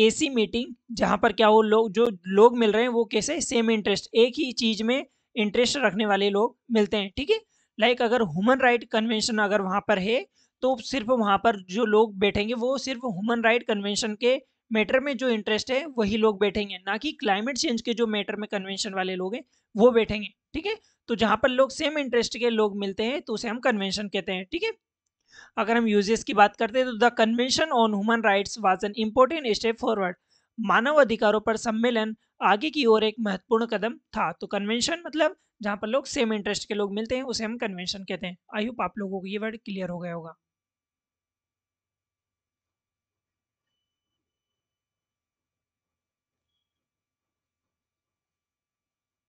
AC meeting जहाँ पर क्या वो लोग जो लोग मिल रहे हैं वो कैसे सेम इंटरेस्ट एक ही चीज़ में इंटरेस्ट रखने वाले लोग मिलते हैं ठीक है लाइक अगर ह्यूमन राइट कन्वेंशन अगर वहाँ पर है तो सिर्फ वहाँ पर जो लोग बैठेंगे वो सिर्फ ह्यूमन राइट कन्वेंशन के मैटर में जो इंटरेस्ट है वही लोग बैठेंगे ना कि क्लाइमेट चेंज के जो मैटर में कन्वेंशन वाले लोग हैं वो बैठेंगे ठीक है तो जहाँ पर लोग सेम इंटरेस्ट के लोग मिलते हैं तो उसे हम कन्वेंशन कहते हैं ठीक है अगर हम यूजेस की बात करते हैं तो the convention on human rights was an important step forward मानव अधिकारों पर सम्मेलन आगे की ओर एक महत्वपूर्ण कदम था तो कन्वेंशन मतलब जहाँ पर लोग सेम इंटरेस्ट के लोग मिलते हैं उसे हम कन्वेंशन कहते हैं आई होप आप लोगों को ये वर्ड क्लियर हो गया होगा